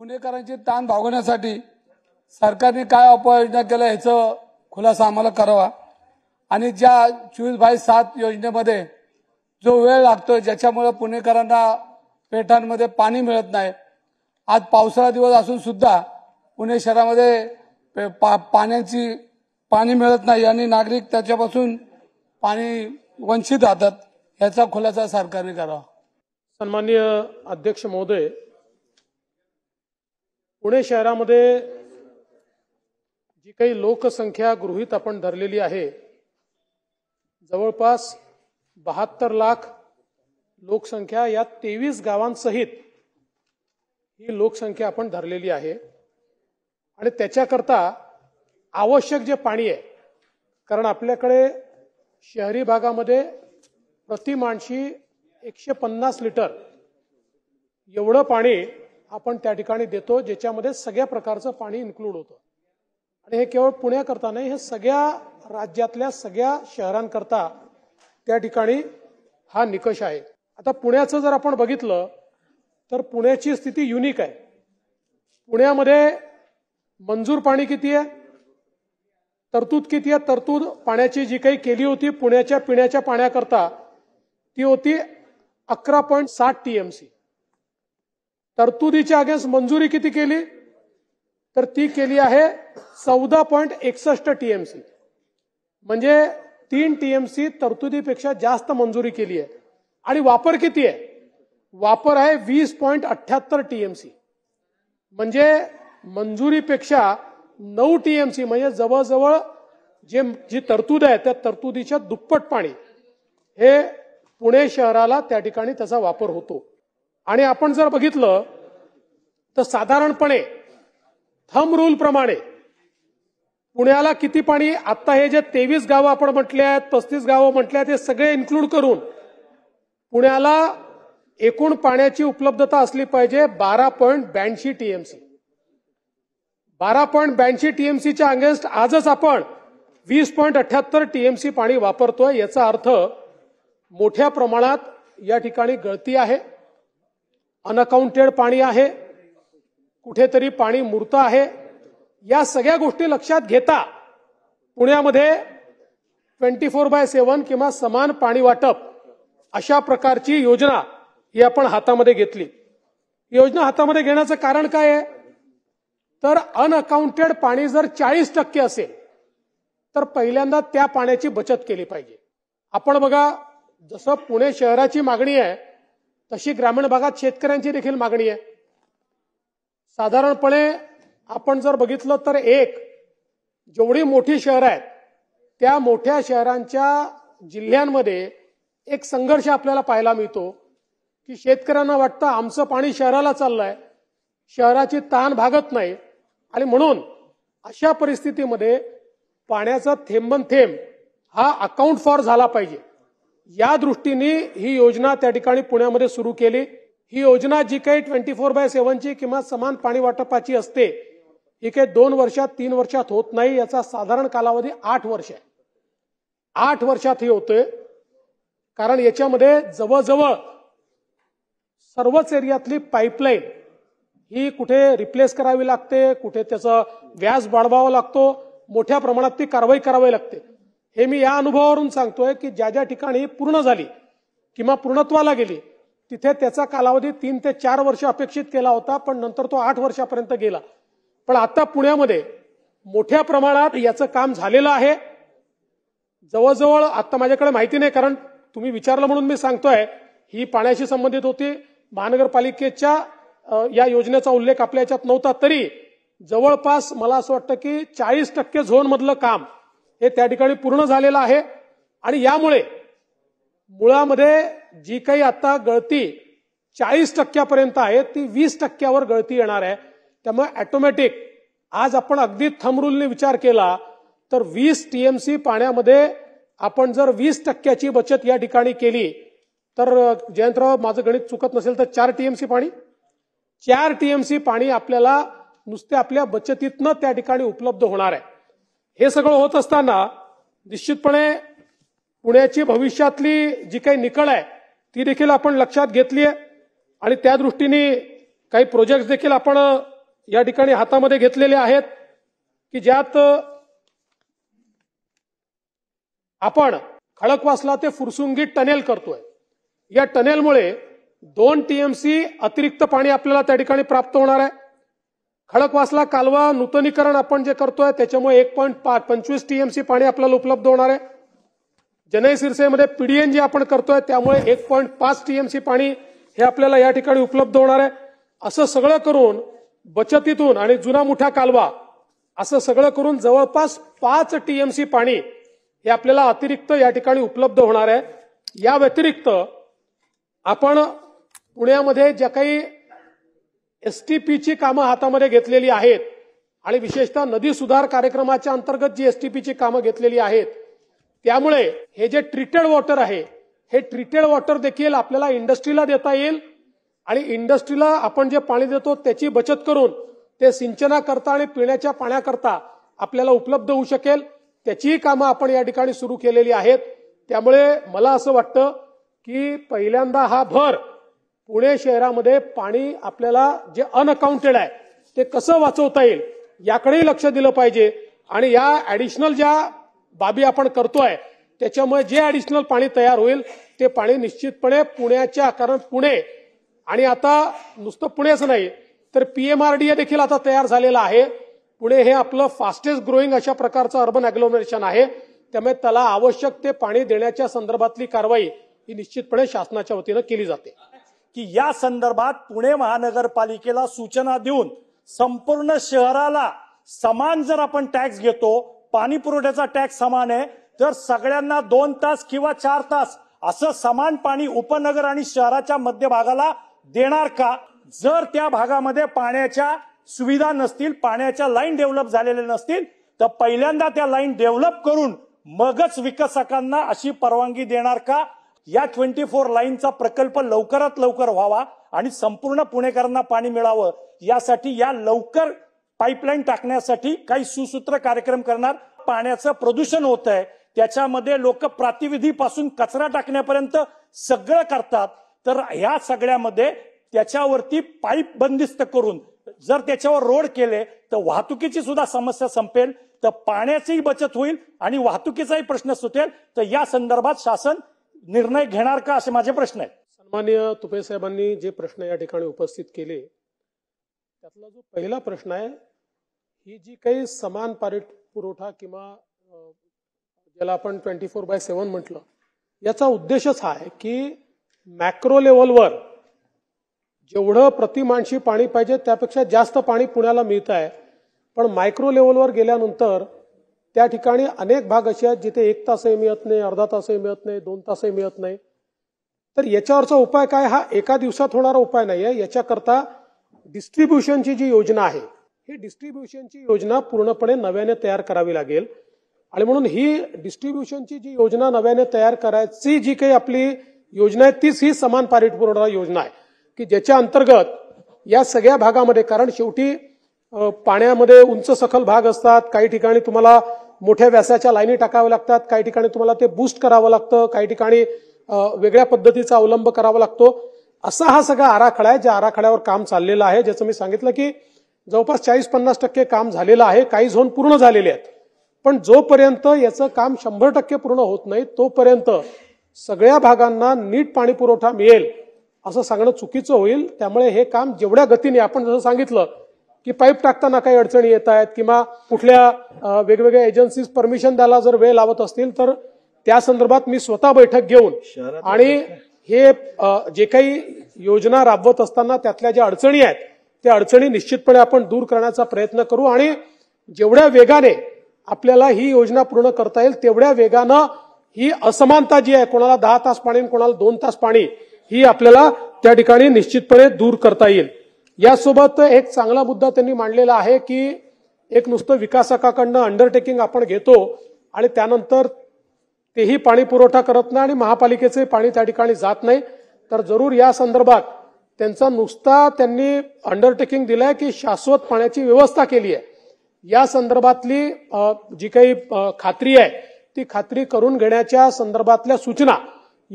पुणेकरांची ताण भागवण्यासाठी सरकारने काय उपाययोजना केल्या ह्याचं खुलासा आम्हाला करावा आणि ज्या चोवीस बाय सात योजनेमध्ये जो वेळ लागतो ज्याच्यामुळे पुणेकरांना पेठांमध्ये पाणी मिळत नाही आज पावसाळा दिवस असून सुद्धा पुणे शहरामध्ये पाण्याची पाणी मिळत नाही आणि नागरिक त्याच्यापासून पाणी वंचित राहतात याचा खुलासा सरकारने करावा सन्माननीय अध्यक्ष महोदय पुणे शहरामध्ये जी काही लोकसंख्या गृहित आपण धरलेली आहे जवळपास बहात्तर लाख लोकसंख्या या तेवीस गावांसहित ही लोकसंख्या आपण धरलेली आहे आणि त्याच्याकरता आवश्यक जे पाणी आहे कारण आपल्याकडे शहरी भागामध्ये प्रति माणशी एकशे पन्नास लिटर एवढं पाणी आपण त्या ठिकाणी देतो ज्याच्यामध्ये सगळ्या प्रकारचं पाणी इन्क्लूड होतं आणि हे केवळ पुण्याकरता नाही हे सगळ्या राज्यातल्या सगळ्या शहरांकरता त्या ठिकाणी हा निकष आहे आता पुण्याचं जर आपण बघितलं तर पुण्याची स्थिती युनिक आहे पुण्यामध्ये मंजूर पाणी किती आहे तरतूद किती आहे तरतूद पाण्याची जी काही केली होती पुण्याच्या पिण्याच्या पाण्याकरता ती होती अकरा पॉईंट साठ टीएमसी तरतुदीच्या अगेन्स्ट मंजुरी किती केली तर ती केली आहे चौदा पॉईंट एकसष्ट टीएमसी म्हणजे तीन टीएमसी तरतुदीपेक्षा जास्त मंजुरी केली आहे आणि वापर किती आहे वापर आहे वीस पॉईंट अठ्ठ्याहत्तर टीएमसी म्हणजे मंजुरीपेक्षा नऊ टीएमसी म्हणजे जवळजवळ जे जी तरतूद आहे त्या तरतुदीच्या दुप्पट पाणी हे पुणे शहराला त्या ठिकाणी त्याचा वापर होतो आणि आपण जर बघितलं तर साधारणपणे थम रूल प्रमाणे पुण्याला किती पाणी आता हे जे तेवीस गावं आपण म्हटले आहेत पस्तीस गावं म्हटले आहेत हे सगळे इन्क्लूड करून पुण्याला एकूण पाण्याची उपलब्धता असली पाहिजे बारा पॉईंट ब्याऐंशी टीएमसी बारा पॉईंट ब्याऐंशी टीएमसीच्या अगेन्स्ट आजच आपण वीस पॉईंट अठ्याहत्तर टीएमसी पाणी वापरतोय याचा अर्थ मोठ्या प्रमाणात या ठिकाणी गळती आहे अनअकाउंटेड पाणी आहे कुठेतरी पाणी मुरतं आहे या सगळ्या गोष्टी लक्षात घेता पुण्यामध्ये ट्वेंटी फोर बाय सेवन किंवा समान पाणी वाटप अशा प्रकारची योजना ही आपण हातामध्ये घेतली योजना हातामध्ये घेण्याचं कारण काय आहे तर अनअकाउंटेड पाणी जर चाळीस टक्के असेल तर पहिल्यांदा त्या पाण्याची बचत केली पाहिजे आपण बघा जसं पुणे शहराची मागणी आहे तशी ग्रामीण भागात शेतकऱ्यांची देखील मागणी आहे साधारणपणे आपण जर बघितलं तर एक जेवढी मोठी शहरं आहेत त्या मोठ्या शहरांच्या जिल्ह्यांमध्ये एक संघर्ष आपल्याला पाहायला मिळतो की शेतकऱ्यांना वाटतं आमचं पाणी शहराला चाललंय शहराची ताण भागत नाही आणि म्हणून अशा परिस्थितीमध्ये पाण्याचा थेंबन थेंब हा अकाउंट फॉर झाला पाहिजे या दृष्टीने ही योजना त्या ठिकाणी पुण्यामध्ये सुरू केली ही योजना जी काही ट्वेंटी फोर बाय सेव्हनची किंवा समान पाणी वाटपाची असते ही काही दोन वर्षात तीन वर्षात होत नाही याचा साधारण कालावधी आठ वर्ष आहे आठ वर्षात ही होते कारण याच्यामध्ये जवळजवळ सर्वच एरियातली पाईपलाईन ही कुठे रिप्लेस करावी लागते कुठे त्याचं व्याज वाढवावा लागतो मोठ्या प्रमाणात ती कारवाई करावी लागते हे मी या अनुभवावरून सांगतोय की ज्या ज्या ठिकाणी पूर्ण झाली किंवा पूर्णत्वाला गेली तिथे त्याचा कालावधी तीन ते चार वर्ष अपेक्षित केला होता पण नंतर तो आठ वर्षापर्यंत गेला पण आता पुण्यामध्ये मोठ्या प्रमाणात याचं काम झालेलं आहे जवळजवळ आता माझ्याकडे माहिती नाही कारण तुम्ही विचारलं म्हणून मी सांगतोय ही पाण्याशी संबंधित होती महानगरपालिकेच्या या योजनेचा उल्लेख आपल्या याच्यात नव्हता तरी जवळपास मला असं वाटतं की चाळीस टक्के झोनमधलं काम हे त्या ठिकाणी पूर्ण झालेलं आहे आणि यामुळे मुळामध्ये जी काही आता गळती चाळीस टक्क्यापर्यंत आहे ती वीस टक्क्यावर गळती येणार आहे त्यामुळे ऑटोमॅटिक आज आपण अगदी थमरूलने विचार केला तर वीस टीएमसी पाण्यामध्ये आपण जर वीस टक्क्याची बचत या ठिकाणी केली तर जयंतराव माझं गणित चुकत नसेल तर चार टीएमसी पाणी चार टीएमसी पाणी आपल्याला नुसते आपल्या बचतीतनं त्या ठिकाणी उपलब्ध होणार आहे हे सगळं होत असताना निश्चितपणे पुण्याची भविष्यातली जी काही निकळ आहे ती देखील आपण लक्षात घेतली आहे आणि त्या दृष्टीने काही प्रोजेक्ट देखील आपण या ठिकाणी हातामध्ये घेतलेले आहेत की ज्यात आपण खडकवासला ते फुरसुंगी टनेल करतोय या टनेलमुळे दोन टीएमसी अतिरिक्त पाणी आपल्याला त्या ठिकाणी प्राप्त होणार आहे खडकवासला कालवा नूतनीकरण आपण जे करतोय त्याच्यामुळे एक पॉईंट पाच पंचवीस टीएमसी पाणी आपल्याला उपलब्ध होणार आहे जनय सिरसेमध्ये पीडीएन जे आपण करतोय त्यामुळे एक पॉईंट पाच टीएमसी पाणी हे आपल्याला या ठिकाणी उपलब्ध होणार आहे असं सगळं करून बचतीतून आणि जुना मोठा कालवा असं सगळं करून जवळपास पाच टीएमसी पाणी हे आपल्याला अतिरिक्त या ठिकाणी उपलब्ध होणार आहे या व्यतिरिक्त आपण पुण्यामध्ये ज्या काही एसटीपीची कामं हातामध्ये घेतलेली आहेत आणि विशेषतः नदी सुधार कार्यक्रमाच्या अंतर्गत जी एसटीपीची कामं घेतलेली आहेत त्यामुळे हे जे ट्रीटेड वॉटर आहे हे ट्रीटेड वॉटर देखील आपल्याला इंडस्ट्रीला देता येईल आणि इंडस्ट्रीला आपण जे पाणी देतो त्याची बचत करून ते सिंचनाकरता आणि पिण्याच्या पाण्याकरता आपल्याला उपलब्ध होऊ शकेल त्याचीही कामं आपण या ठिकाणी सुरू केलेली आहेत त्यामुळे मला असं वाटतं की पहिल्यांदा हा भर पुणे शहरामध्ये पाणी आपल्याला जे अनअकाउंटेड आहे ते कसं वाचवता येईल याकडेही लक्ष दिलं पाहिजे आणि या ऍडिशनल ज्या बाबी आपण करतोय त्याच्यामुळे जे ऍडिशनल पाणी तयार होईल ते पाणी निश्चितपणे पुण्याच्या कारण पुणे आणि आता नुसतं पुणेच नाही तर पीएमआरडीए देखील आता तयार झालेलं आहे पुणे हे आपलं फास्टेस्ट ग्रोईंग अशा प्रकारचं अर्बन अग्लोमरेशन आहे त्यामुळे त्याला आवश्यक ते पाणी देण्याच्या संदर्भातली कारवाई ही निश्चितपणे शासनाच्या वतीनं केली जाते की या संदर्भात पुणे महानगरपालिकेला सूचना देऊन संपूर्ण शहराला समान जर आपण टॅक्स घेतो पाणी पुरवठ्याचा टॅक्स समान आहे तर सगळ्यांना दोन तास किंवा चार तास असं समान पाणी उपनगर आणि शहराच्या मध्यभागाला देणार का जर त्या भागामध्ये पाण्याच्या सुविधा नसतील पाण्याच्या लाईन डेव्हलप झालेल्या नसतील तर पहिल्यांदा त्या लाईन डेव्हलप करून मगच विकसकांना अशी परवानगी देणार का या ट्वेंटी फोर लाईनचा प्रकल्प लवकरात लवकर व्हावा आणि संपूर्ण पुणेकरांना पाणी मिळावं यासाठी या लवकर पाईपलाईन टाकण्यासाठी काही सुसूत्र कार्यक्रम करणार पाण्याचं प्रदूषण होत आहे त्याच्यामध्ये लोक प्रातिविधीपासून कचरा टाकण्यापर्यंत सगळं करतात तर ह्या सगळ्यामध्ये त्याच्यावरती पाईप बंदिस्त करून जर त्याच्यावर रोड केले तर वाहतुकीची सुद्धा समस्या संपेल तर पाण्याचीही बचत होईल आणि वाहतुकीचाही प्रश्न सुटेल तर या संदर्भात शासन निर्णय घेणार का असे माझे प्रश्न आहेत सन्मान्य तुपे साहेबांनी जे प्रश्न या ठिकाणी उपस्थित केले त्यातला जो पहिला प्रश्न आहे ही जी काही समान पारित पुरवठा किंवा ज्याला आपण ट्वेंटी फोर बाय सेव्हन म्हटलं याचा उद्देशच हा आहे की मॅक्रो लेवलवर जेवढं माणशी पाणी पाहिजे त्यापेक्षा जास्त पाणी पुण्याला मिळत आहे पण मायक्रो लेवलवर गेल्यानंतर त्या ठिकाणी अनेक भाग असे आहेत जिथे एक तासही मिळत नाही अर्धा तासही मिळत नाही दोन तासही मिळत नाही तर याच्यावरचा उपाय काय हा एका दिवसात होणारा उपाय नाही आहे याच्याकरता डिस्ट्रीब्युशनची जी योजना आहे ही डिस्ट्रीब्युशनची योजना पूर्णपणे नव्याने तयार करावी लागेल आणि म्हणून ही डिस्ट्रीब्युशनची जी योजना नव्याने तयार करायची जी काही आपली योजना आहे तीच ही समान पारित योजना आहे की ज्याच्या अंतर्गत या सगळ्या भागामध्ये कारण शेवटी पाण्यामध्ये उंच सखल भाग असतात काही ठिकाणी तुम्हाला मोठ्या व्यासाच्या लाईनी टाकाव्या लागतात काही ठिकाणी तुम्हाला ते बूस्ट करावं लागतं काही ठिकाणी वेगळ्या पद्धतीचा अवलंब करावा लागतो असा हा सगळा आराखडा आहे ज्या आराखड्यावर काम चाललेलं आहे ज्याचं मी सांगितलं की जवळपास चाळीस पन्नास टक्के काम झालेलं आहे काही झोन पूर्ण झालेले आहेत पण जोपर्यंत याचं काम शंभर टक्के पूर्ण होत नाही तोपर्यंत सगळ्या भागांना नीट पाणी पुरवठा मिळेल असं सांगणं चुकीचं होईल त्यामुळे हे काम जेवढ्या गतीने आपण जसं सांगितलं की पाईप टाकताना काही अडचणी येत आहेत किंवा कुठल्या वेगवेगळ्या एजन्सीज परमिशन द्यायला जर वेळ लावत असतील तर त्या संदर्भात मी स्वतः बैठक घेऊन आणि हे जे काही योजना राबवत असताना त्यातल्या ज्या अडचणी आहेत त्या अडचणी निश्चितपणे आपण दूर करण्याचा प्रयत्न करू आणि जेवढ्या वेगाने आपल्याला ही योजना पूर्ण करता येईल तेवढ्या वेगानं ही असमानता जी आहे कोणाला दहा तास पाणी कोणाला दोन तास पाणी ही आपल्याला त्या ठिकाणी निश्चितपणे दूर करता येईल यासोबत एक चांगला मुद्दा त्यांनी मांडलेला आहे की एक नुसतं विकासकाकडनं अंडरटेकिंग आपण घेतो आणि त्यानंतर तेही पाणी पुरवठा करत नाही आणि महापालिकेचे पाणी त्या ठिकाणी जात नाही तर जरूर या संदर्भात त्यांचा नुसता त्यांनी अंडरटेकिंग दिलाय की शाश्वत पाण्याची व्यवस्था केली आहे या संदर्भातली जी काही खात्री आहे ती खात्री करून घेण्याच्या संदर्भातल्या सूचना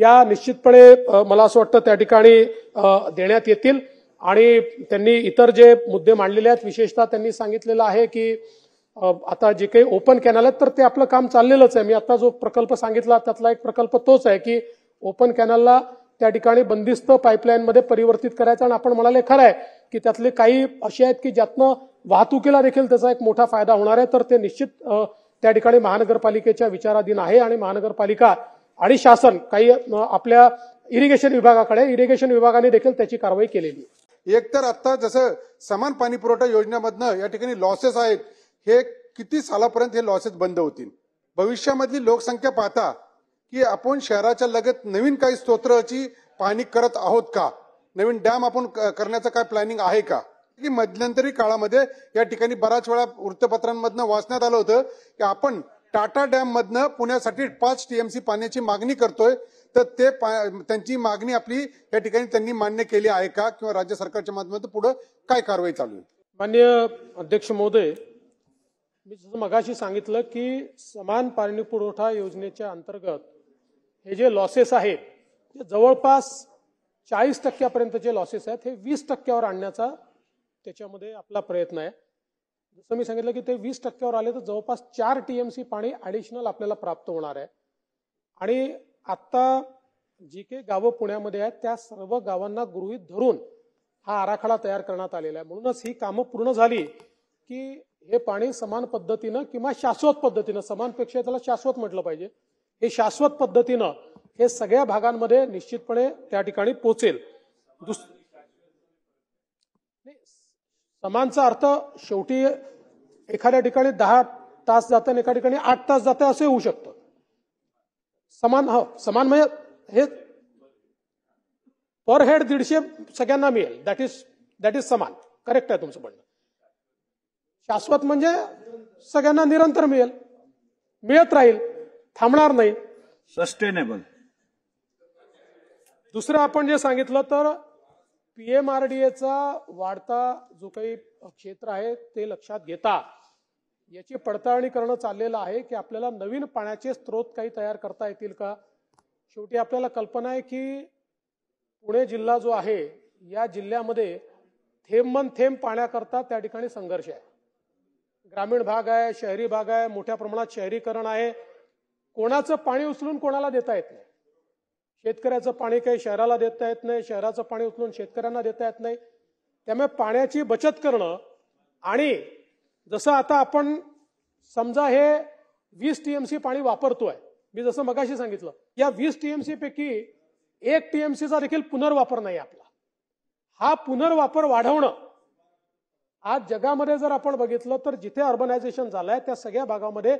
या निश्चितपणे मला असं वाटतं त्या ठिकाणी देण्यात येतील आणि त्यांनी इतर जे मुद्दे मांडलेले आहेत विशेषतः त्यांनी सांगितलेलं आहे की आता जे काही ओपन कॅनल आहेत तर ते आपलं काम चाललेलंच आहे मी आता जो प्रकल्प सांगितला त्यातला एक प्रकल्प तोच आहे की ओपन कॅनलला त्या ठिकाणी बंदिस्त पाईपलाईनमध्ये परिवर्तित करायचं आणि आपण म्हणाले खरं आहे की त्यातले काही असे आहेत की ज्यातनं वाहतुकीला देखील त्याचा एक मोठा फायदा होणार आहे तर ते निश्चित त्या ठिकाणी महानगरपालिकेच्या विचाराधीन आहे आणि महानगरपालिका आणि शासन काही आपल्या इरिगेशन विभागाकडे इरिगेशन विभागाने देखील त्याची कारवाई केलेली आहे एकतर आता जसं समान पाणी पुरवठा योजनेमधनं या ठिकाणी लॉसेस आहेत हे किती सालापर्यंत हे लॉसेस बंद होतील भविष्यामधली लोकसंख्या पाहता की आपण शहराच्या लगत नवीन काही स्तोत्राची पाहणी करत आहोत का नवीन डॅम आपण करण्याचं काय प्लॅनिंग आहे का की मध्यंतरी काळामध्ये या ठिकाणी बऱ्याच वेळा वृत्तपत्रांमधनं वाचण्यात आलं होतं की आपण टाटा डॅम मधनं पुण्यासाठी पाच टीएमसी पाण्याची मागणी करतोय तर ते त्यांची मागणी आपली या ठिकाणी त्यांनी मान्य केली आहे का किंवा राज्य सरकारच्या माध्यमातून पुढे काय कारवाई चालू आहे मान्य अध्यक्ष महोदय मी जसं मगाशी सांगितलं की समान पाणी पुरवठा योजनेच्या अंतर्गत हे जे लॉसेस आहेत ते जवळपास चाळीस टक्क्यापर्यंत जे लॉसेस आहेत हे वीस टक्क्यावर आणण्याचा त्याच्यामध्ये आपला प्रयत्न आहे जसं मी सांगितलं की ते वीस टक्क्यावर आले तर जवळपास चार टीएमसी पाणी ॲडिशनल आपल्याला प्राप्त होणार आहे आणि आत्ता जी काही गावं पुण्यामध्ये आहेत त्या सर्व गावांना गृहीत धरून हा आराखडा तयार करण्यात आलेला आहे म्हणूनच ही कामं पूर्ण झाली की हे पाणी समान पद्धतीनं किंवा शाश्वत पद्धतीनं समानपेक्षा त्याला शाश्वत म्हटलं पाहिजे हे शाश्वत पद्धतीनं हे सगळ्या भागांमध्ये निश्चितपणे त्या ठिकाणी पोचेल दुस समानचा अर्थ शेवटी एखाद्या ठिकाणी दहा तास जातं एका ठिकाणी आठ तास जाते असं होऊ शकतं समान हो समान म्हणजे हे पर हेड दीडशे सगळ्यांना मिळेल दॅट इज दॅट इज समान करेक्ट आहे तुमचं म्हणणं शाश्वत म्हणजे सगळ्यांना निरंतर मिळेल मिळत राहील थांबणार नाही सस्टेनेबल दुसरं आपण जे सांगितलं तर पीएमआरडीएचा वाढता जो काही क्षेत्र आहे ते लक्षात घेता याची पडताळणी करणं चाललेलं आहे की आपल्याला नवीन पाण्याचे स्रोत काही तयार करता येतील का शेवटी आपल्याला कल्पना आहे की पुणे जिल्हा जो आहे या जिल्ह्यामध्ये थेंब मन थेंब पाण्याकरता त्या ठिकाणी संघर्ष आहे ग्रामीण भाग आहे शहरी भाग आहे मोठ्या प्रमाणात शहरीकरण आहे कोणाचं पाणी उचलून कोणाला देता येत नाही शेतकऱ्याचं पाणी काही शहराला देता येत नाही शहराचं पाणी उचलून शेतकऱ्यांना देता येत नाही त्यामुळे पाण्याची बचत करणं आणि जसं आता आपण समजा हे वीस टीएमसी पाणी वापरतोय मी जसं मगाशी सांगितलं या वीस टीएमसी पैकी एक टीएमसीचा देखील पुनर्वापर नाही आपला हा पुनर्वापर वाढवणं आज जगामध्ये जर आपण बघितलं तर जिथे अर्बनायझेशन झालंय त्या सगळ्या भागामध्ये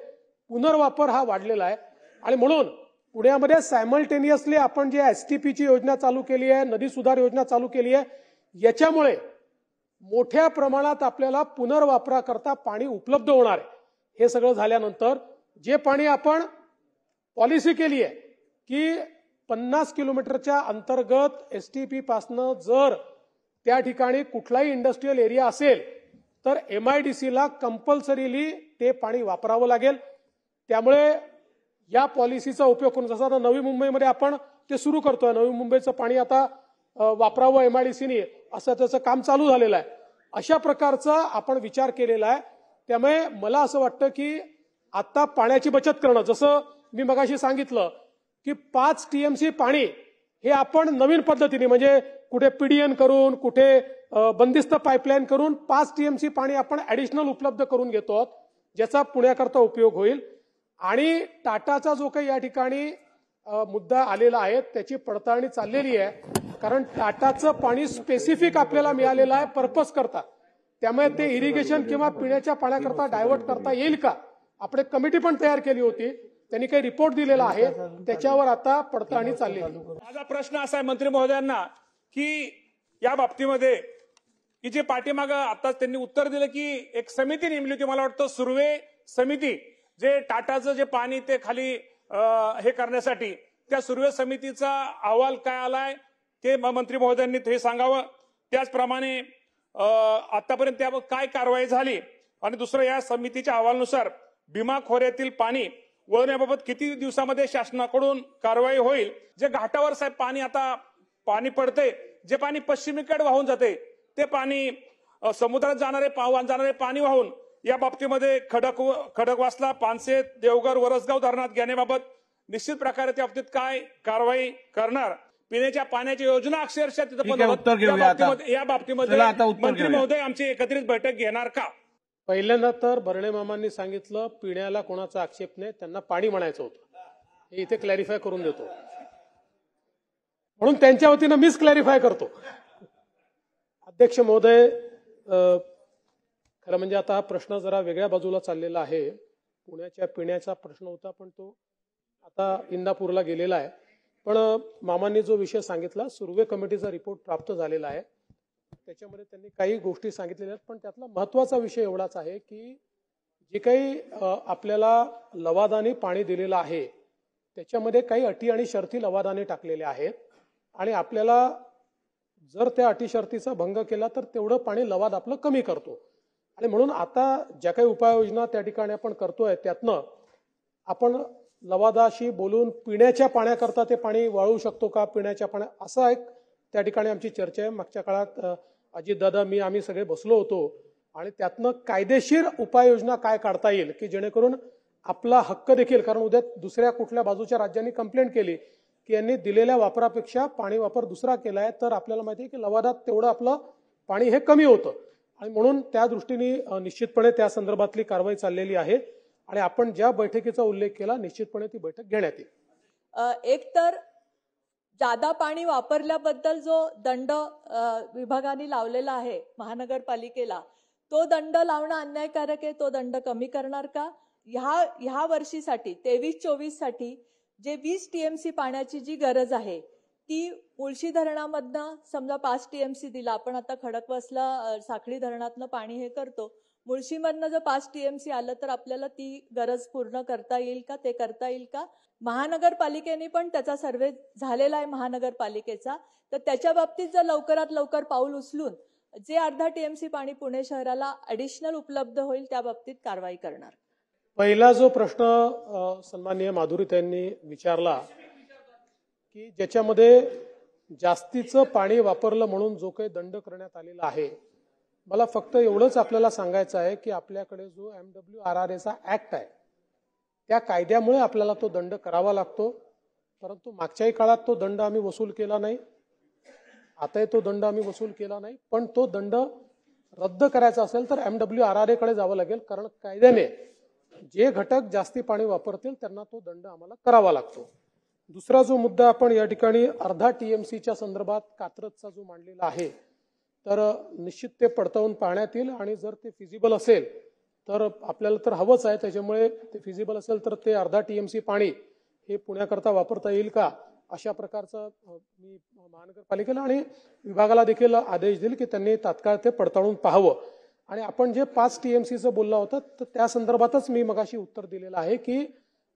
पुनर्वापर हा वाढलेला आहे आणि म्हणून पुण्यामध्ये सायमल्टेनियसली आपण जे एस टी पीची योजना चालू केली आहे नदी सुधार योजना चालू केली आहे याच्यामुळे मोठ्या प्रमाणात आपल्याला पुनर्वापराकरता पाणी उपलब्ध होणार आहे हे सगळं झाल्यानंतर जे पाणी आपण पॉलिसी केली आहे की पन्नास किलोमीटरच्या अंतर्गत एस टी पी पासनं जर त्या ठिकाणी कुठलाही इंडस्ट्रीयल एरिया असेल तर एम आय डी सीला कंपल्सरीली ते पाणी वापरावं लागेल त्यामुळे या पॉलिसीचा उपयोग करून जसं आता नवी मुंबईमध्ये आपण ते सुरू करतोय नवी मुंबईचं पाणी आता वापरावं एमआयडीसीने असं त्याचं काम चालू झालेलं आहे अशा प्रकारचा आपण विचार केलेला आहे त्यामुळे मला असं वाटतं की आता पाण्याची बचत करणं जसं मी मगाशी सांगितलं की पाच टीएमसी पाणी हे आपण नवीन पद्धतीने म्हणजे कुठे पीडीएन करून कुठे बंदिस्त पाईपलाईन करून पाच टीएमसी पाणी आपण ऍडिशनल उपलब्ध करून घेतो ज्याचा पुण्याकरता उपयोग होईल आणि टाटाचा जो काही या ठिकाणी मुद्दा आलेला आहे त्याची पडताळणी चाललेली आहे कारण टाटाचं पाणी स्पेसिफिक आपल्याला मिळालेलं आहे पर्पज करता त्यामुळे ते इरिगेशन किंवा पिण्याच्या पाण्याकरता डायव्हर्ट करता येईल का आपण कमिटी पण तयार केली होती त्यांनी काही रिपोर्ट दिलेला आहे त्याच्यावर आता पडताळणी चालली माझा प्रश्न असा आहे मंत्री महोदयांना की या बाबतीमध्ये की जे पाठीमागं आता त्यांनी उत्तर दिलं की एक समिती नेमली होती मला वाटतं सुर्वे समिती जे टाटाचं जे पाणी ते खाली हे करण्यासाठी त्या सुर्वे समितीचा अहवाल काय आलाय ते मंत्री महोदयांनी ते सांगावं त्याचप्रमाणे आतापर्यंत त्यावर काय कारवाई झाली आणि दुसरं या समितीच्या अहवालानुसार भीमा खोऱ्यातील पाणी वळण्याबाबत किती दिवसामध्ये शासनाकडून कारवाई होईल जे घाटावर साहेब पाणी आता पाणी पडते जे पाणी पश्चिमेकडे वाहून जाते ते पाणी समुद्रात जाणारे जाणारे पाणी वाहून या बाबतीमध्ये खडक खडकवासला पानसे देवघर वरसगाव धरणात घेण्याबाबत निश्चित प्रकारे त्या बाबतीत काय कारवाई करणार पिण्याच्या पाण्याची योजना अक्षरशः तिथं या बाबतीमध्ये मंत्री महोदय आमची एकत्रित बैठक घेणार का पहिल्यांदा तर भरणे मामांनी सांगितलं पिण्याला कोणाचा आक्षेप नाही त्यांना पाणी म्हणायचं होतं हे इथे क्लॅरिफाय करून देतो म्हणून त्यांच्या वतीनं मिस क्लॅरिफाय करतो अध्यक्ष महोदय खरं म्हणजे आता हा प्रश्न जरा वेगळ्या बाजूला चाललेला आहे पुण्याच्या पिण्याचा प्रश्न होता पण तो आता इंदापूरला गेलेला आहे पण मामांनी जो विषय सांगितला सुर्वे कमिटीचा रिपोर्ट प्राप्त झालेला आहे त्याच्यामध्ये त्यांनी काही गोष्टी सांगितलेल्या आहेत पण त्यातला महत्वाचा विषय एवढाच आहे की जे काही आपल्याला लवादाने पाणी दिलेलं आहे त्याच्यामध्ये काही अटी आणि शर्ती लवादाने टाकलेल्या आहेत आणि आपल्याला जर त्या अटी शर्तीचा भंग केला तर तेवढं पाणी लवाद आपलं कमी करतो आणि म्हणून आता ज्या काही उपाययोजना त्या ठिकाणी आपण करतोय त्यातनं आपण लवादाशी बोलून पिण्याच्या पाण्याकरता ते पाणी वाळू शकतो का पिण्याच्या पाण्या असा एक त्या ठिकाणी आमची चर्चा आहे मागच्या काळात दादा मी आम्ही सगळे बसलो होतो आणि त्यातनं कायदेशीर उपाययोजना काय काढता येईल की जेणेकरून आपला हक्क देखील कारण उद्या दुसऱ्या कुठल्या बाजूच्या राज्यांनी कंप्लेंट केली की यांनी दिलेल्या वापरापेक्षा पाणी वापर दुसरा केलाय तर आपल्याला माहिती आहे की लवादात तेवढं आपलं पाणी हे कमी होतं आणि म्हणून त्या दृष्टीने निश्चितपणे त्या संदर्भातली कारवाई चाललेली आहे आणि आपण ज्या बैठकीचा उल्लेख केला निश्चितपणे ती बैठक घेण्यात येईल एक तर जादा पाणी वापरल्याबद्दल जो दंड विभागाने लावलेला आहे महानगरपालिकेला तो दंड लावणं अन्यायकारक आहे तो दंड कमी करणार का ह्या ह्या वर्षीसाठी तेवीस चोवीस साठी जे वीस टीएमसी पाण्याची जी गरज आहे ती मुळशी धरणामधनं समजा पाच टीएमसी दिला आपण आता खडकवासला साखळी धरणातनं पाणी हे करतो मुळशीमधनं जर पाच टीएमसी आलं तर आपल्याला ती गरज पूर्ण करता येईल का ते करता येईल का महानगरपालिकेने पण त्याचा सर्वे झालेला आहे महानगरपालिकेचा तर त्याच्या बाबतीत जर लवकरात लवकर पाऊल उचलून जे अर्धा टीएमसी पाणी पुणे शहराला अडिशनल उपलब्ध होईल त्या बाबतीत कारवाई करणार पहिला जो प्रश्न सन्माननीय माधुरी त्यांनी विचारला की ज्याच्यामध्ये जास्तीचं पाणी वापरलं म्हणून जो काही दंड करण्यात आलेला आहे मला फक्त एवढंच आपल्याला सांगायचं आहे की आपल्याकडे जो एम डब्ल्यू आर आर एचा ऍक्ट आहे त्या कायद्यामुळे आपल्याला तो दंड करावा लागतो परंतु मागच्याही काळात तो दंड आम्ही वसूल केला नाही आताही तो दंड आम्ही वसूल केला नाही पण तो दंड रद्द करायचा असेल तर एम डब्ल्यू आर आर एकडे जावं लागेल कारण कायद्याने जे घटक जास्ती पाणी वापरतील त्यांना तो दंड आम्हाला करावा लागतो दुसरा जो मुद्दा आपण या ठिकाणी अर्धा टीएमसीच्या संदर्भात कात्रतचा जो मांडलेला आहे तर निश्चित ते पडताळून पाहण्यात येईल आणि जर ते फिजिबल असेल तर आपल्याला तर हवंच आहे त्याच्यामुळे ते फिजिबल असेल तर ते अर्धा टीएमसी पाणी हे पुण्याकरता वापरता येईल का अशा प्रकारचं मी महानगरपालिकेला आणि विभागाला देखील आदेश देईल की त्यांनी तात्काळ ते पडताळून पाहावं आणि आपण जे पाच टीएमसीचं बोललं होतं तर त्या संदर्भातच मी मगाशी उत्तर दिलेलं आहे की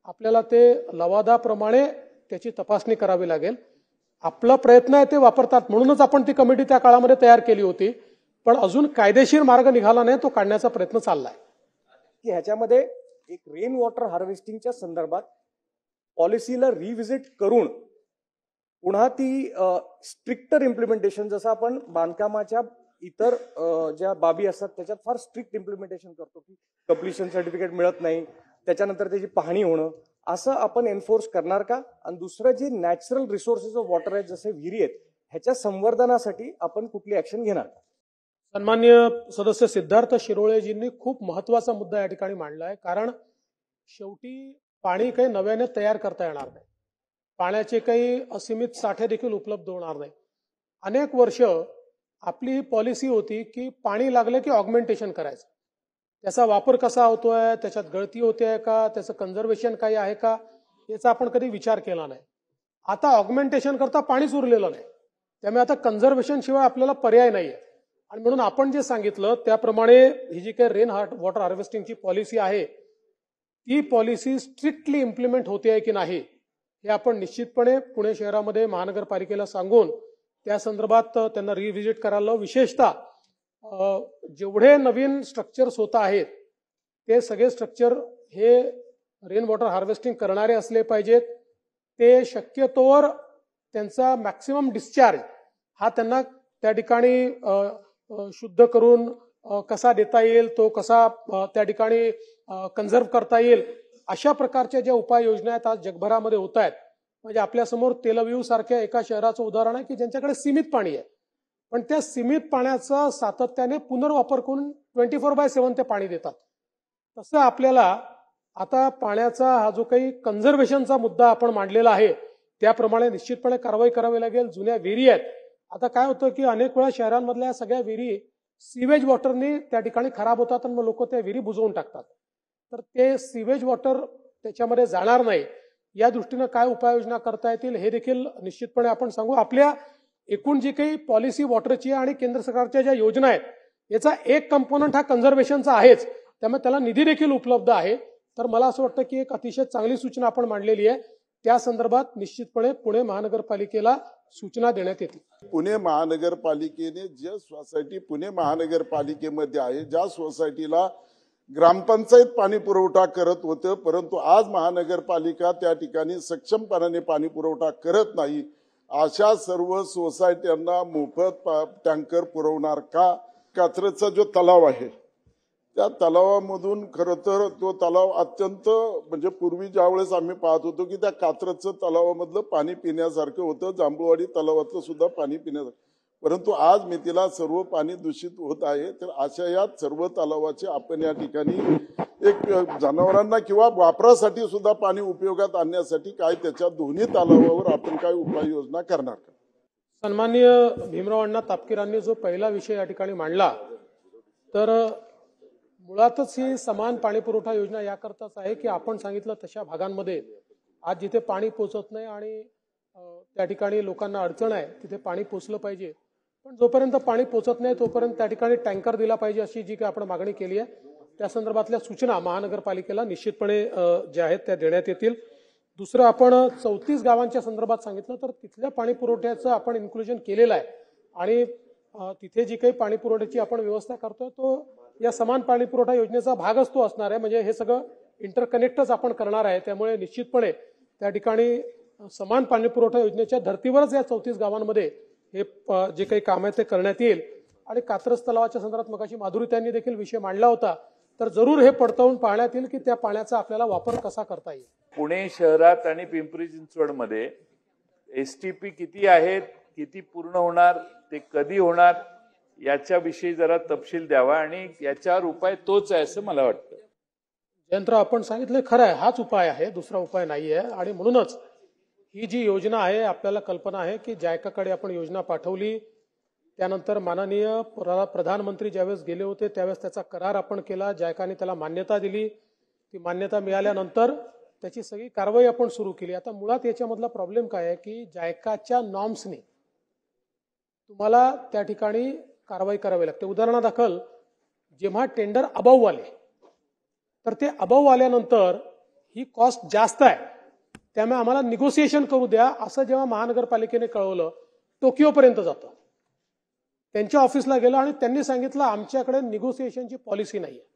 आपल्याला ते लवादाप्रमाणे त्याची तपासणी करावी लागेल आपला प्रयत्न आहे ते वापरतात म्हणूनच आपण ती कमिटी त्या काळामध्ये तयार केली होती पण अजून कायदेशीर मार्ग निघाला नाही तो काढण्याचा प्रयत्न चाललाय की ह्याच्यामध्ये एक रेन वॉटर हार्वेस्टिंगच्या संदर्भात पॉलिसीला रिव्हिजिट करून पुन्हा ती स्ट्रिक्टर इम्प्लिमेंटेशन जसं आपण बांधकामाच्या इतर ज्या बाबी असतात त्याच्यात फार स्ट्रिक्ट इम्प्लिमेंटेशन करतो की कम्प्लिशन सर्टिफिकेट मिळत नाही त्याच्यानंतर त्याची पाहणी होणं असं आपण एन्फोर्स करणार का आणि दुसरं जे नॅचरल रिसोर्सेस ऑफ वॉटर आहेत जसे विहिरी आहेत ह्याच्या संवर्धनासाठी आपण कुठली ऍक्शन घेणार का सन्मान्य सदस्य सिद्धार्थ शिरोळेजींनी खूप महत्वाचा मुद्दा या ठिकाणी मांडला आहे कारण शेवटी पाणी काही नव्याने तयार करता येणार नाही पाण्याचे काही असीमित साठे देखील उपलब्ध होणार नाही अनेक वर्ष आपली ही पॉलिसी होती की पाणी लागलं की ऑगमेंटेशन करायचं त्याचा वापर कसा होतोय त्याच्यात गळती होते आहे का त्याचं कन्झर्वेशन काही आहे का याचा आपण कधी विचार केला नाही आता ऑगमेंटेशन करता पाणीच उरलेलं नाही त्यामुळे आता कन्झर्वेशन शिवाय आपल्याला पर्याय नाही आणि म्हणून आपण जे सांगितलं त्याप्रमाणे ही जी काही रेन हार्ट वॉटर हार्वेस्टिंगची पॉलिसी आहे ती पॉलिसी स्ट्रिक्टली इम्प्लिमेंट होते आहे की नाही हे आपण निश्चितपणे पुणे शहरामध्ये महानगरपालिकेला सांगून त्या संदर्भात त्यांना रिव्हिजिट करायला विशेषतः जेवढे नवीन स्ट्रक्चर्स होत आहेत ते सगळे स्ट्रक्चर हे रेन वॉटर हार्वेस्टिंग करणारे असले पाहिजेत ते शक्यतोवर त्यांचा मॅक्सिमम डिस्चार्ज हा त्यांना त्या ठिकाणी शुद्ध करून कसा देता येईल तो कसा त्या ठिकाणी कन्झर्व करता येईल अशा प्रकारच्या ज्या उपाययोजना आहेत आज जगभरामध्ये होत आहेत म्हणजे आपल्यासमोर तेलव्यू सारख्या एका शहराचं उदाहरण आहे की ज्यांच्याकडे सीमित पाणी आहे पण त्या सीमित पाण्याचा सातत्याने पुनर्वापर करून ट्वेंटी फोर बाय सेव्हन ते पाणी देतात तसं आपल्याला आता पाण्याचा हा जो काही कन्झर्वेशनचा मुद्दा आपण मांडलेला आहे त्याप्रमाणे निश्चितपणे कारवाई करावी लागेल जुन्या विहिरी आहेत आता काय होतं की अनेक वेळा शहरांमधल्या सगळ्या विहिरी सिवेज वॉटरनी त्या ठिकाणी खराब होतात आणि मग लोक त्या विहिरी बुजवून टाकतात तर ते सिवेज वॉटर त्याच्यामध्ये जाणार नाही या दृष्टीनं काय उपाययोजना करता येतील हे देखील निश्चितपणे आपण सांगू आपल्या एकूण जी काही पॉलिसी वॉटरची आणि केंद्र सरकारच्या ज्या योजना आहेत याचा एक कंपोनंट हा कन्झर्वेशनचा आहेच त्यामुळे त्याला निधी देखील उपलब्ध आहे तर मला असं वाटतं की एक अतिशय चांगली सूचना आपण मांडलेली आहे त्या संदर्भात निश्चितपणे पुणे महानगरपालिकेला सूचना देण्यात येतील पुणे महानगरपालिकेने ज्या सोसायटी पुणे महानगरपालिकेमध्ये आहे ज्या सोसायटीला ग्रामपंचायत पाणी पुरवठा करत होतं परंतु आज महानगरपालिका त्या ठिकाणी सक्षमपणाने पाणी पुरवठा करत नाही अशा सर्व सोसायट्यांना मोफत टँकर पुरवणार का कात्रजचा जो तलाव आहे त्या तलावामधून खर तर तो तलाव अत्यंत म्हणजे पूर्वी ज्यावेळेस आम्ही पाहत होतो की त्या कात्रेचं तलावामधलं पाणी पिण्यासारखं होतं जांभूवाडी तलावातलं सुद्धा पाणी पिण्यासारखं परंतु आज मेथीला सर्व पाणी दूषित होत आहे तर अशा या सर्व तलावाचे आपण या ठिकाणी एक जनावरांना किंवा वापरासाठी सुद्धा पाणी उपयोगात आणण्यासाठी काय त्याच्या दोन्ही तलावावर आपण काय उपाययोजना करणार सन्मान्य सन्माननीय भीमराव अण्णा तापकीरांनी जो पहिला विषय या ठिकाणी मांडला तर मुळातच ही समान पाणी पुरवठा योजना याकरताच आहे की आपण सांगितलं तशा भागांमध्ये आज जिथे पाणी पोचत नाही आणि त्या ठिकाणी लोकांना अडचण आहे तिथे पाणी पोचलं पाहिजे पण जोपर्यंत पाणी पोचत नाही तोपर्यंत त्या ठिकाणी टँकर दिला पाहिजे अशी जी काही आपण मागणी केली आहे त्या संदर्भातल्या सूचना महानगरपालिकेला निश्चितपणे ज्या आहेत त्या देण्यात येतील दुसरं आपण चौतीस गावांच्या संदर्भात सांगितलं तर तिथल्या पाणी पुरवठ्याचं आपण इन्क्लुजन केलेलं आहे आणि तिथे जी काही पाणी पुरवठ्याची आपण व्यवस्था करतोय तो या समान पाणी पुरवठा योजनेचा भागच तो असणार आहे म्हणजे हे सगळं इंटरकनेक्टच आपण करणार आहे त्यामुळे निश्चितपणे त्या ठिकाणी समान पाणी पुरवठा योजनेच्या धर्तीवरच या चौतीस गावांमध्ये हे जे काही काम आहे ते करण्यात येईल आणि कात्रज तलावाच्या संदर्भात मगाशी माधुरी त्यांनी देखील विषय मांडला होता तर जरूर हे पडताळून पाहण्यात येईल की त्या पाण्याचा आपल्याला वापर कसा करता येईल पुणे शहरात आणि पिंपरी चिंचवडमध्ये एस टी पी किती आहेत किती पूर्ण होणार ते कधी होणार याच्याविषयी जरा तपशील द्यावा आणि याच्यावर उपाय तोच आहे असं मला वाटतं यंत्र आपण सांगितलं खरं आहे हाच उपाय आहे दुसरा उपाय नाही आहे आणि म्हणूनच ही जी योजना आहे आपल्याला कल्पना आहे की जायकाकडे आपण योजना पाठवली त्यानंतर माननीय प्रधानमंत्री ज्यावेळेस गेले होते त्यावेळेस त्याचा करार आपण केला जायकाने त्याला मान्यता दिली ती मान्यता मिळाल्यानंतर त्याची सगळी कारवाई आपण सुरू केली आता मुळात याच्यामधला प्रॉब्लेम काय आहे की जायकाच्या नॉर्म्सने तुम्हाला त्या ठिकाणी कारवाई करावी लागते उदाहरणादाखल जेव्हा टेंडर अबाऊ आले तर ते अबाऊ आल्यानंतर ही कॉस्ट जास्त आहे त्यामुळे आम्हाला निगोसिएशन करू द्या असं जेव्हा महानगरपालिकेने कळवलं टोकियोपर्यंत जातं त्यांच्या ऑफिसला गेलो आणि त्यांनी सांगितलं आमच्याकडे निगोसिएशनची पॉलिसी नाही आहे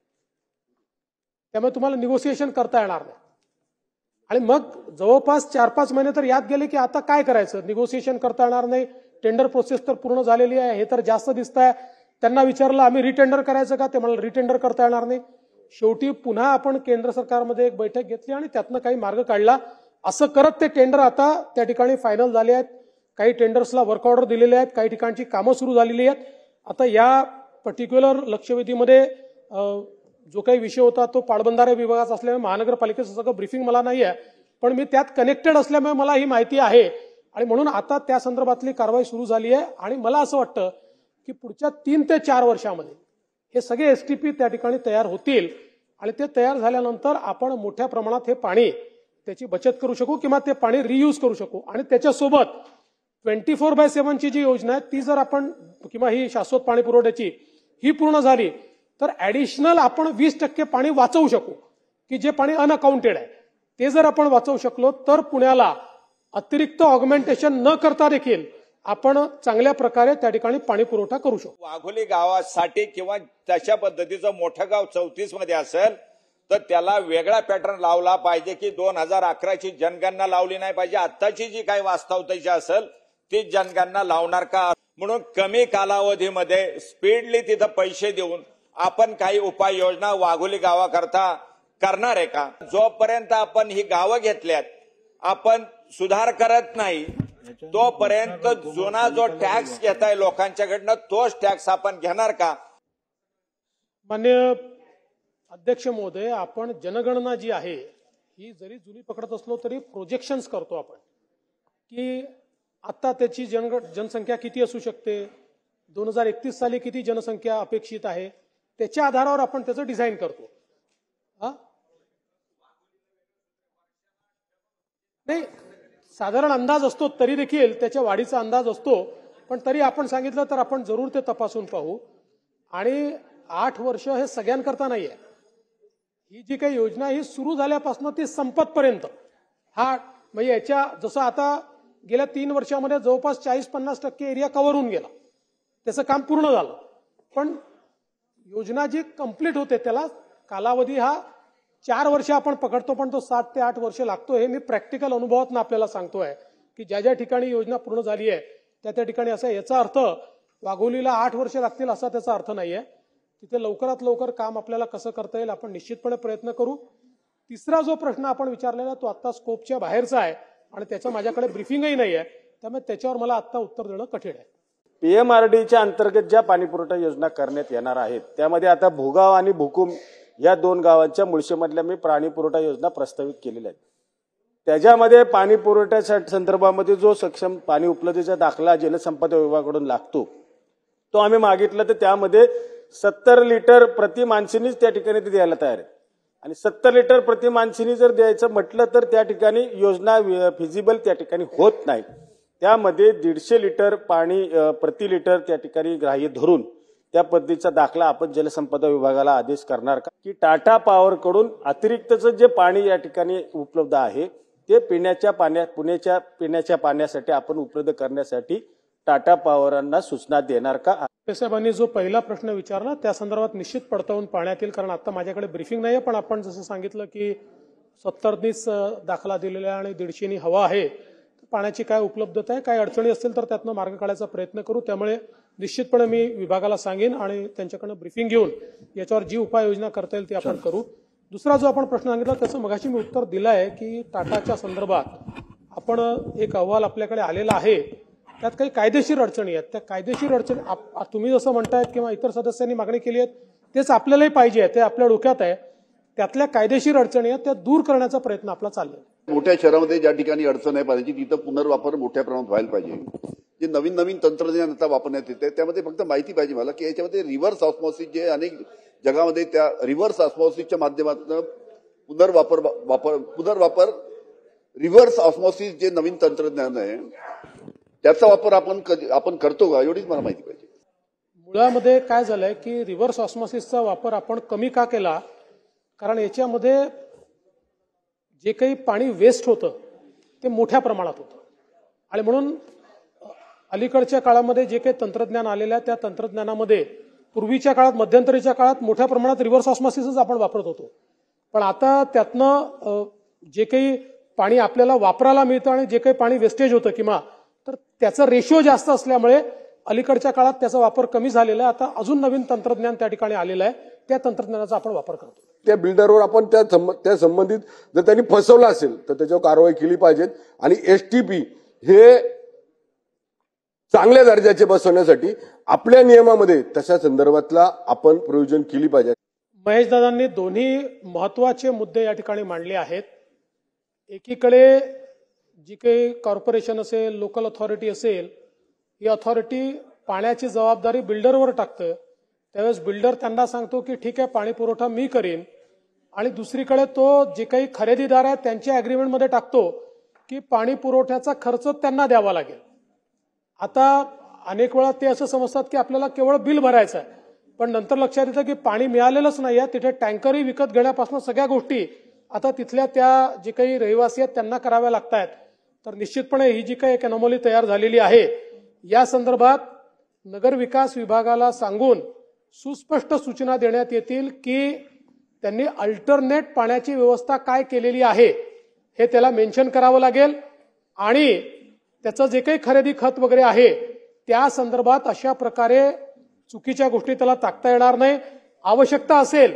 त्यामुळे तुम्हाला निगोसिएशन करता येणार नाही आणि मग जवळपास चार पाच महिने तर यात गेले की आता काय करायचं निगोसिएशन करता येणार नाही टेंडर प्रोसेस तर पूर्ण झालेली आहे हे तर जास्त दिसत आहे त्यांना विचारलं आम्ही रिटेंडर करायचं का ते मला रिटेंडर करता येणार नाही शेवटी पुन्हा आपण केंद्र सरकारमध्ये एक बैठक घेतली आणि त्यातनं काही मार्ग काढला असं करत ते टेंडर आता त्या ठिकाणी फायनल झाले आहेत काही टेंडर्सला वर्क ऑर्डर दिलेले आहेत काही ठिकाणची कामं सुरू झालेली आहेत आता या पर्टिक्युलर लक्षवेधीमध्ये जो काही विषय होता तो पाटबंधारे विभागाचा असल्यामुळे महानगरपालिकेचं सगळं ब्रीफिंग मला नाही आहे पण मी त्यात कनेक्टेड असल्यामुळे मला ही माहिती आहे आणि म्हणून आता त्या संदर्भातली कारवाई सुरू झाली आहे आणि मला असं वाटतं की पुढच्या तीन ते चार वर्षामध्ये हे सगळे एस पी त्या ठिकाणी तयार होतील आणि ते तयार झाल्यानंतर आपण मोठ्या प्रमाणात हे पाणी त्याची बचत करू शकू किंवा ते पाणी रियूज करू शकू आणि त्याच्यासोबत ट्वेंटी फोर बाय सेव्हनची जी योजना आहे ती जर आपण किंवा ही शाश्वत पाणी पुरवठ्याची ही पूर्ण झाली तर ऍडिशनल आपण वीस टक्के पाणी वाचवू शकू की जे पाणी अनअकाउंटेड आहे ते जर आपण वाचवू शकलो तर पुण्याला अतिरिक्त ऑगमेंटेशन न करता देखील आपण चांगल्या प्रकारे त्या ठिकाणी पाणी पुरवठा करू शकतो वाघोली गावासाठी किंवा तशा पद्धतीचं मोठं गाव चौतीस मध्ये असेल तर त्याला वेगळा पॅटर्न लावला पाहिजे की दोन हजार अकराची जनगणना लावली नाही पाहिजे आत्ताची जी काही वास्तवतेची असेल तीस जनकांना लावणार का म्हणून कमी कालावधीमध्ये स्पीडली तिथं पैसे देऊन आपण काही उपाययोजना वाघोली गावाकरता करणार आहे का जोपर्यंत आपण ही गावं घेतल्यात आपण सुधार करत नाही तोपर्यंत जुना जो टॅक्स घेत आहे लोकांच्याकडनं तोच टॅक्स आपण घेणार का मान्य अध्यक्ष महोदय आपण जनगणना जी आहे ही जरी जुनी पकडत असलो तरी प्रोजेक्शन करतो आपण की आत्ता त्याची जनग जनसंख्या किती असू शकते दोन हजार एकतीस साली किती जनसंख्या अपेक्षित आहे त्याच्या आधारावर आपण त्याचं डिझाईन करतो हा नाही साधारण अंदाज असतो तरी देखील त्याच्या वाढीचा अंदाज असतो पण तरी आपण सांगितलं तर आपण जरूर ते तपासून पाहू आणि आठ वर्ष हे सगळ्यांकरता नाही आहे ही जी काही योजना ही सुरू झाल्यापासून ती संपतपर्यंत हा म्हणजे याच्या जसं आता गेल्या तीन वर्षामध्ये जवळपास चाळीस पन्नास टक्के एरिया कव्हर होऊन गेला त्याचं काम पूर्ण झालं पण योजना जी कम्प्लीट होते त्याला कालावधी हा चार वर्ष आपण पकडतो पण तो सात ते आठ वर्ष लागतो हे मी प्रॅक्टिकल अनुभवातून आपल्याला सांगतोय की ज्या ज्या ठिकाणी योजना पूर्ण झाली आहे त्या त्या ठिकाणी असं याचा अर्थ वाघोलीला आठ वर्ष लागतील असा त्याचा अर्थ नाहीये तिथे लवकरात लवकर काम आपल्याला कसं करता येईल आपण निश्चितपणे प्रयत्न करू तिसरा जो प्रश्न आपण विचारलेला तो आता स्कोपच्या बाहेरचा आहे आणि त्याचं माझ्याकडे ब्रिफिंगही नाही आहे त्यामुळे त्याच्यावर मला आत्ता उत्तर देणं कठीण आहे पीएमआरडीच्या अंतर्गत ज्या पाणीपुरवठा योजना करण्यात येणार आहेत त्यामध्ये आता भूगाव आणि भुकुम या दोन गावांच्या मुळशीमधल्या मी पाणीपुरवठा पुरवठा योजना प्रस्तावित केलेल्या आहेत त्याच्यामध्ये पाणी पुरवठ्याच्या संदर्भामध्ये जो सक्षम पाणी उपलब्धीचा दाखला जलसंपदा विभागाकडून लागतो तो आम्ही मागितला तर त्यामध्ये सत्तर लिटर प्रति माणसेनीच त्या ठिकाणी ते द्यायला तयार आहे आणि सत्तर लिटर प्रति माणसीनी जर द्यायचं म्हटलं तर त्या ठिकाणी योजना फिजिबल त्या ठिकाणी होत नाही त्यामध्ये दीडशे लिटर पाणी प्रति लिटर त्या ठिकाणी ग्राह्य धरून त्या पद्धतीचा दाखला आपण जलसंपदा विभागाला आदेश करणार का की टाटा पॉवरकडून अतिरिक्तचं जे पाणी या ठिकाणी उपलब्ध आहे ते पिण्याच्या पाण्या पुण्याच्या पिण्याच्या पाण्यासाठी आपण उपलब्ध करण्यासाठी टाटा पॉवरांना सूचना देणार का साहेबांनी जो पहिला प्रश्न विचारला त्या संदर्भात निश्चित पडताळून पाहण्यात येईल कारण आता माझ्याकडे ब्रिफिंग नाही आहे पण आपण जसं सांगितलं की सत्तरनीच दाखला दिलेला आहे आणि दीडशेनी हवा आहे पाण्याची काय उपलब्धता आहे काय अडचणी असतील तर त्यातनं मार्ग काढायचा प्रयत्न करू त्यामुळे निश्चितपणे मी विभागाला सांगेन आणि त्यांच्याकडनं ब्रिफिंग घेऊन याच्यावर जी उपाययोजना करता येईल ती आपण करू दुसरा जो आपण प्रश्न सांगितला त्याचं मगाशी मी उत्तर दिलं आहे की टाटाच्या संदर्भात आपण एक अहवाल आपल्याकडे आलेला आहे त्यात काही कायदेशीर अडचणी आहेत त्या कायदेशीर अडचणी तुम्ही जसं म्हणतायत किंवा इतर सदस्यांनी मागणी केली आहेत तेच आपल्यालाही पाहिजे आहे ते आपल्या डोक्यात आहे त्यातल्या कायदेशीर अडचणी आहेत त्या दूर करण्याचा प्रयत्न आपला चाललाय मोठ्या शहरामध्ये ज्या ठिकाणी अडचण आहे पाहिजे तिथं पुनर्वापर मोठ्या प्रमाणात व्हायला पाहिजे जे नवीन नवीन तंत्रज्ञान आता वापरण्यात येते त्यामध्ये फक्त माहिती पाहिजे मला की याच्यामध्ये रिव्हर्स ऑस्मॉसिस जे अनेक जगामध्ये त्या रिव्हर्स ऑस्मॉसिसच्या माध्यमातून पुनर्वापर वापर पुनर्वापर रिव्हर्स ऑस्मॉसिस जे नवीन तंत्रज्ञान आहे त्याचा वापर आपण आपण करतो का एवढीच मला माहिती पाहिजे मुळामध्ये काय झालंय की रिव्हर्स ऑस्मॉसिसचा वापर आपण कमी का केला कारण याच्यामध्ये जे काही पाणी वेस्ट होतं ते मोठ्या प्रमाणात होतं आणि म्हणून अलीकडच्या काळामध्ये जे काही तंत्रज्ञान आलेलं आहे त्या तंत्रज्ञानामध्ये पूर्वीच्या काळात मध्यंतरीच्या काळात मोठ्या प्रमाणात रिव्हर्स ऑस्मॉसिसच आपण वापरत होतो पण आता त्यातनं जे काही पाणी आपल्याला वापरायला मिळतं आणि जे काही पाणी वेस्टेज होतं किंवा त्याचा रेशिओ जास्त असल्यामुळे अलीकडच्या काळात त्याचा वापर कमी झालेला आहे आता अजून नवीन तंत्रज्ञान त्या ठिकाणी आलेलं आहे त्या तंत्रज्ञानाचा आपण वापर करतो त्या बिल्डरवर आपण त्या त्या संबंधित जर त्यांनी फसवलं असेल तर त्याच्यावर कारवाई केली पाहिजे आणि एसटीपी हे चांगल्या दर्जाचे बसवण्यासाठी आपल्या नियमामध्ये तशा संदर्भातला आपण प्रयोजन केली पाहिजे महेश दादांनी दोन्ही महत्वाचे मुद्दे या ठिकाणी मांडले आहेत एकीकडे जी काही कॉर्पोरेशन असेल लोकल अथॉरिटी असेल ही अथॉरिटी पाण्याची जबाबदारी बिल्डरवर टाकतं त्यावेळेस बिल्डर त्यांना सांगतो की ठीक आहे पाणी पुरवठा मी करीन आणि दुसरीकडे तो जे काही खरेदीदार आहेत त्यांच्या अग्रीमेंटमध्ये टाकतो की पाणी पुरवठ्याचा खर्च त्यांना द्यावा लागेल आता अनेक वेळा ते असं समजतात की आपल्याला केवळ बिल भरायचं आहे पण नंतर लक्षात येतं की पाणी मिळालेलंच नाही आहे तिथे टँकरही विकत घेण्यापासून सगळ्या गोष्टी आता तिथल्या त्या जे काही रहिवासी आहेत त्यांना कराव्या लागत आहेत तर निश्चितपणे ही जी काही एक अनोमोली तयार झालेली आहे या संदर्भात नगर विकास विभागाला सांगून सुस्पष्ट सूचना देण्यात येतील की त्यांनी अल्टरनेट पाण्याची व्यवस्था काय केलेली आहे हे त्याला मेन्शन करावं लागेल आणि त्याचं जे काही खरेदी खत वगैरे आहे त्या संदर्भात अशा प्रकारे चुकीच्या गोष्टी त्याला टाकता येणार नाही आवश्यकता असेल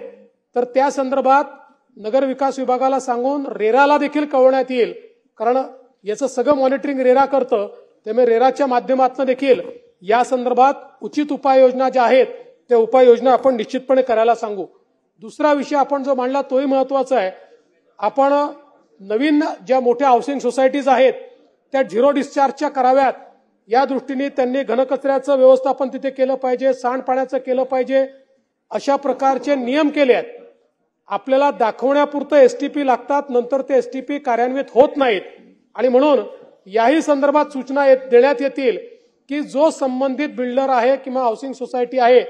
तर त्या संदर्भात नगर विकास विभागाला सांगून रेराला देखील कळवण्यात येईल कारण याचं सगळं मॉनिटरिंग रेरा करतं त्यामुळे रेराच्या माध्यमातून देखील या संदर्भात उचित उपाययोजना ज्या आहेत त्या उपाययोजना आपण निश्चितपणे करायला सांगू दुसरा विषय आपण जो मांडला तोही महत्वाचा आहे आपण नवीन ज्या मोठ्या हाऊसिंग सोसायटीज आहेत त्या झिरो डिस्चार्जच्या कराव्यात या दृष्टीने त्यांनी घनकचऱ्याचं व्यवस्थापन तिथे केलं पाहिजे सांडपाण्याचं केलं पाहिजे अशा प्रकारचे नियम केले आहेत आपल्याला दाखवण्यापुरतं एसटीपी लागतात नंतर ते एसटीपी कार्यान्वित होत नाहीत आणि म्हणून याही संदर्भात सूचना देण्यात येतील की जो संबंधित बिल्डर आहे किंवा हाऊसिंग सोसायटी आहे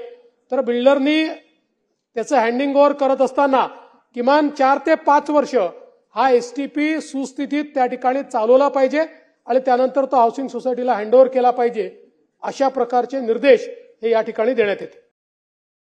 तर बिल्डरनी त्याचं हँडिंग ओव्हर करत असताना किमान चार ते पाच वर्ष हा एस टी पी सुस्थितीत त्या ठिकाणी चालवला पाहिजे आणि त्यानंतर तो हाऊसिंग सोसायटीला हँडओव्हर केला पाहिजे अशा प्रकारचे निर्देश हे या ठिकाणी देण्यात येते